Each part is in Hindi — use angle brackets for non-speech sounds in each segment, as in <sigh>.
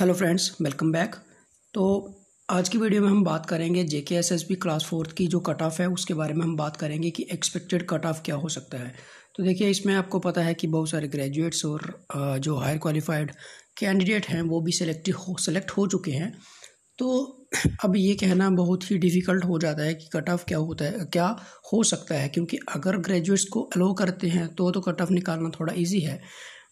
हेलो फ्रेंड्स वेलकम बैक तो आज की वीडियो में हम बात करेंगे J K S S B class fourth की जो कट ऑफ है उसके बारे में हम बात करेंगे कि एक्सपेक्टेड कट ऑफ क्या हो सकता है तो देखिए इसमें आपको पता है कि बहुत सारे ग्रेजुएट्स और जो हायर क्वालिफाइड कैंडिडेट हैं वो भी सेलेक्ट हो सेलेक्ट हो चुके हैं तो अब ये कहना बहुत ही डिफ़िकल्ट हो जाता है कि कट ऑफ क्या होता है क्या हो सकता है क्योंकि अगर ग्रेजुएट्स को अलो करते हैं तो तो कट ऑफ निकालना थोड़ा ईजी है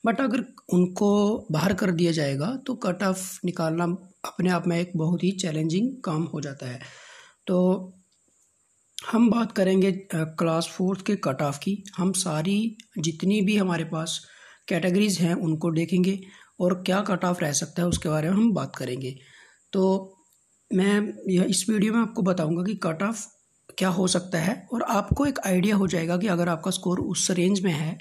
बट अगर उनको बाहर कर दिया जाएगा तो कट ऑफ निकालना अपने आप में एक बहुत ही चैलेंजिंग काम हो जाता है तो हम बात करेंगे क्लास फोर्थ के कट ऑफ की हम सारी जितनी भी हमारे पास कैटेगरीज हैं उनको देखेंगे और क्या कट ऑफ रह सकता है उसके बारे में हम बात करेंगे तो मैं यह इस वीडियो में आपको बताऊंगा कि कट ऑफ क्या हो सकता है और आपको एक आइडिया हो जाएगा कि अगर आपका स्कोर उस रेंज में है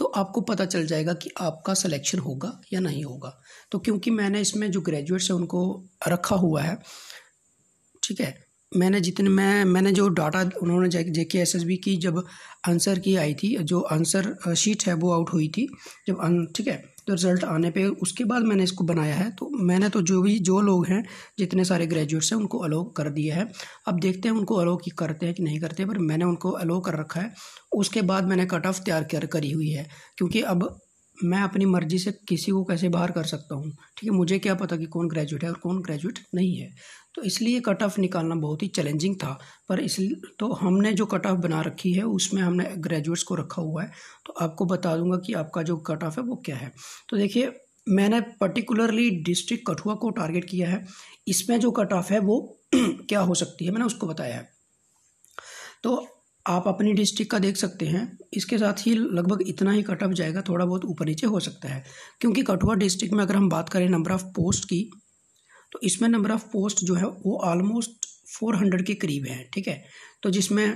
तो आपको पता चल जाएगा कि आपका सिलेक्शन होगा या नहीं होगा तो क्योंकि मैंने इसमें जो ग्रेजुएट्स हैं उनको रखा हुआ है ठीक है मैंने जितने मैं मैंने जो डाटा उन्होंने जे के एस एस बी की जब आंसर की आई थी जो आंसर शीट है वो आउट हुई थी जब ठीक है तो रिज़ल्ट आने पे उसके बाद मैंने इसको बनाया है तो मैंने तो जो भी जो लोग हैं जितने सारे ग्रेजुएट्स हैं उनको अलो कर दिया है अब देखते हैं उनको अलो की करते हैं कि नहीं करते पर मैंने उनको अलो कर रखा है उसके बाद मैंने कट ऑफ तैयार कर करी हुई है क्योंकि अब मैं अपनी मर्जी से किसी को कैसे बाहर कर सकता हूँ ठीक है मुझे क्या पता कि कौन ग्रेजुएट है और कौन ग्रेजुएट नहीं है तो इसलिए कट ऑफ निकालना बहुत ही चैलेंजिंग था पर इस तो हमने जो कट ऑफ बना रखी है उसमें हमने ग्रेजुएट्स को रखा हुआ है तो आपको बता दूंगा कि आपका जो कट ऑफ है वो क्या है तो देखिए मैंने पर्टिकुलरली डिस्ट्रिक्ट कठुआ को टारगेट किया है इसमें जो कट ऑफ है वो <clears throat> क्या हो सकती है मैंने उसको बताया है तो आप अपनी डिस्ट्रिक्ट का देख सकते हैं इसके साथ ही लगभग इतना ही कट ऑफ जाएगा थोड़ा बहुत ऊपर नीचे हो सकता है क्योंकि कठुआ डिस्ट्रिक्ट में अगर हम बात करें नंबर ऑफ़ पोस्ट की तो इसमें नंबर ऑफ़ पोस्ट जो है वो ऑलमोस्ट फोर हंड्रेड के करीब है ठीक है तो जिसमें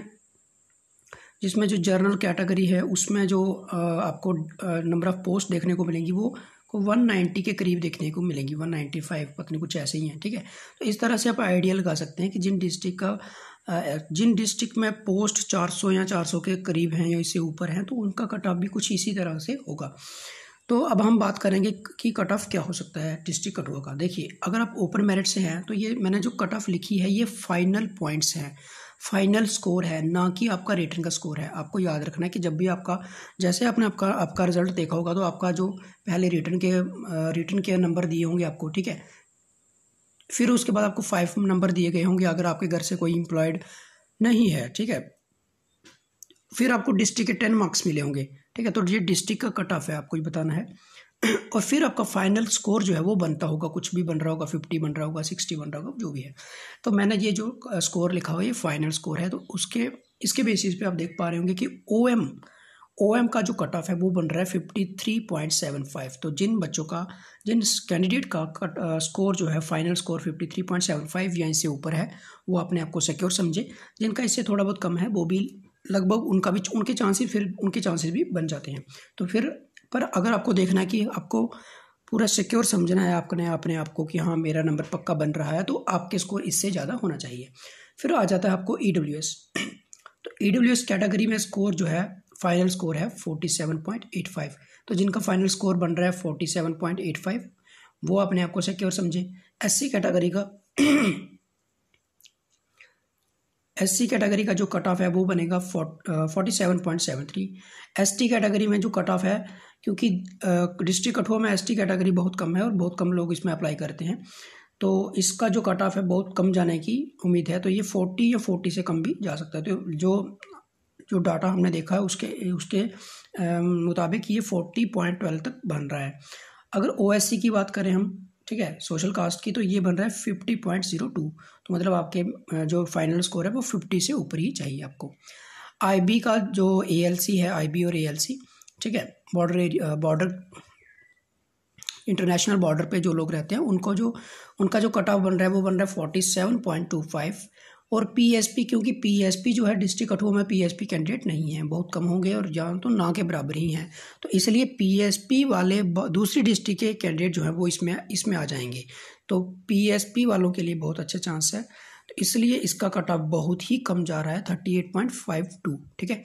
जिसमें जो जर्नल कैटेगरी है उसमें जो आपको नंबर ऑफ़ पोस्ट देखने को मिलेंगी वो को 190 के करीब देखने को मिलेंगी 195 पत्नी कुछ ऐसे ही हैं ठीक है तो इस तरह से आप आइडिया लगा सकते हैं कि जिन डिस्ट्रिक्ट का जिन डिस्ट्रिक्ट में पोस्ट 400 या 400 के करीब हैं या इससे ऊपर हैं तो उनका कट ऑफ भी कुछ इसी तरह से होगा तो अब हम बात करेंगे कि कट ऑफ क्या हो सकता है डिस्ट्रिक्ट कठुआ का देखिए अगर आप ओपन मेरिट से हैं तो ये मैंने जो कट ऑफ लिखी है ये फाइनल पॉइंट्स हैं फाइनल स्कोर है ना कि आपका रिटर्न का स्कोर है आपको याद रखना है कि जब भी आपका जैसे आपने आपका आपका रिजल्ट देखा होगा तो आपका जो पहले रिटर्न के रिटर्न के नंबर दिए होंगे आपको ठीक है फिर उसके बाद आपको फाइव नंबर दिए गए होंगे अगर आपके घर से कोई एम्प्लॉयड नहीं है ठीक है फिर आपको डिस्ट्रिक्ट के टेन मार्क्स मिले होंगे ठीक है तो ये डिस्ट्रिक्ट का कट ऑफ है आपको ये बताना है और फिर आपका फाइनल स्कोर जो है वो बनता होगा कुछ भी बन रहा होगा फिफ्टी बन रहा होगा सिक्सटी बन रहा होगा जो भी है तो मैंने ये जो स्कोर लिखा हुआ ये फाइनल स्कोर है तो उसके इसके बेसिस पे आप देख पा रहे होंगे कि ओ एम ओ एम का जो कट ऑफ है वो बन रहा है fifty three point seven five तो जिन बच्चों का जिन कैंडिडेट का कट स्कोर जो है final score fifty three point seven five या इससे ऊपर है वो अपने आप को सिक्योर समझे जिनका इससे थोड़ा बहुत कम है वो भी लगभग उनका भी उनके चांसेस फिर उनके चांसेस भी बन जाते हैं तो फिर पर अगर आपको देखना है कि आपको पूरा सिक्योर समझना है आपने अपने आप को कि हाँ मेरा नंबर पक्का बन रहा है तो आपके स्कोर इससे ज़्यादा होना चाहिए फिर आ जाता है आपको ई डब्ल्यू एस तो ई डब्ल्यू एस कैटेगरी में स्कोर जो है फाइनल स्कोर है forty seven point eight five तो जिनका फाइनल स्कोर बन रहा है forty seven point eight five वो अपने आप को सिक्योर समझे एस सी कैटेगरी का एस सी कैटेगरी का जो कट ऑफ है वो बनेगा forty seven point seven three S T category में जो कट ऑफ है क्योंकि डिस्ट्रिक्ट कठुआ में एस टी कैटेगरी बहुत कम है और बहुत कम लोग इसमें अप्लाई करते हैं तो इसका जो कट ऑफ है बहुत कम जाने की उम्मीद है तो ये फोर्टी या फोर्टी से कम भी जा सकता है तो जो जो डाटा हमने देखा है उसके उसके मुताबिक ये फोर्टी पॉइंट ट्वेल्व तक बन रहा है अगर ओ की बात करें हम ठीक है सोशल कास्ट की तो ये बन रहा है फिफ्टी पॉइंट ज़ीरो टू तो मतलब आपके जो फाइनल स्कोर है वो फिफ्टी से ऊपर ही चाहिए आपको बी का जो सी है बी और सी ठीक है border area border international border पे जो लोग रहते हैं उनको जो उनका जो कट ऑफ बन रहा है वो बन रहा है forty seven point two five और पीएसपी क्योंकि पीएसपी जो है डिस्ट्रिक्ट कठुआ में पीएसपी कैंडिडेट नहीं है बहुत कम होंगे और जान तो ना के बराबर ही हैं तो इसलिए पीएसपी वाले दूसरी डिस्ट्रिक्ट के कैंडिडेट जो हैं वो इसमें इसमें आ जाएंगे तो पीएसपी वालों के लिए बहुत अच्छा चांस है तो इसलिए इसका कट ऑफ बहुत ही कम जा रहा है thirty eight point five two ठीक है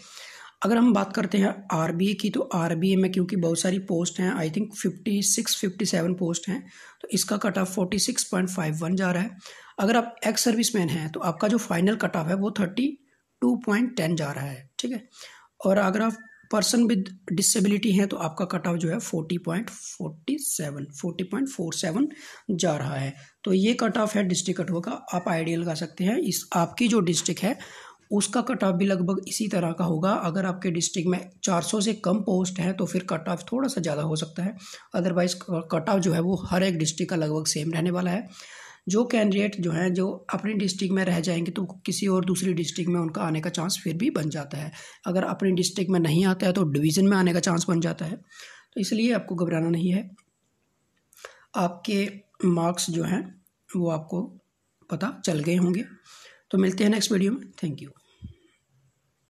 अगर हम बात करते हैं आर की तो आर में क्योंकि बहुत सारी पोस्ट हैं I think fifty six fifty seven post हैं तो इसका cut off forty six point five one जा रहा है अगर आप एक्स सर्विस मैन हैं तो आपका जो फाइनल कट ऑफ है वो थर्टी टू पॉइंट टेन जा रहा है ठीक है और अगर आप पर्सन विद डिसेबिलिटी हैं तो आपका कट ऑफ जो है forty point forty seven forty point four seven जा रहा है तो ये कट ऑफ है डिस्ट्रिक्ट कट का आप आइडियल लगा सकते हैं इस आपकी जो डिस्ट्रिक्ट है उसका कट ऑफ भी लगभग इसी तरह का होगा अगर आपके डिस्ट्रिक्ट में 400 से कम पोस्ट हैं तो फिर कट ऑफ थोड़ा सा ज़्यादा हो सकता है अदरवाइज़ कट ऑफ जो है वो हर एक डिस्ट्रिक्ट का लगभग सेम रहने वाला है जो कैंडिडेट जो हैं जो अपने डिस्ट्रिक्ट में रह जाएंगे तो किसी और दूसरी डिस्ट्रिक्ट में उनका आने का चांस फिर भी बन जाता है अगर अपने डिस्ट्रिक्ट में नहीं आता है तो डिवीज़न में आने का चांस बन जाता है तो इसलिए आपको घबराना नहीं है आपके मार्क्स जो हैं वो आपको पता चल गए होंगे तो मिलते हैं नेक्स्ट वीडियो में थैंक यू